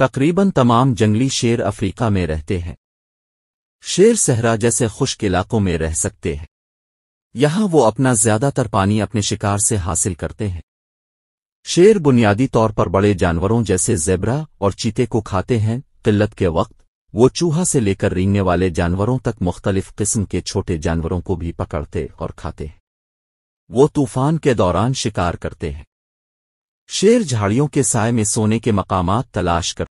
तकरीबन तमाम जंगली शेर अफ्रीका में रहते हैं शेर सहरा जैसे खुश्क इलाकों में रह सकते हैं यहां वो अपना ज्यादातर पानी अपने शिकार से हासिल करते हैं शेर बुनियादी तौर पर बड़े जानवरों जैसे जेबरा और चीते को खाते हैं किल्लत के वक्त वो चूहा से लेकर रींगने वाले जानवरों तक मुख्तलिफ किस्म के छोटे जानवरों को भी पकड़ते और खाते हैं वो तूफान के दौरान शिकार करते हैं शेर झाड़ियों के साय में सोने के मकामात तलाश कर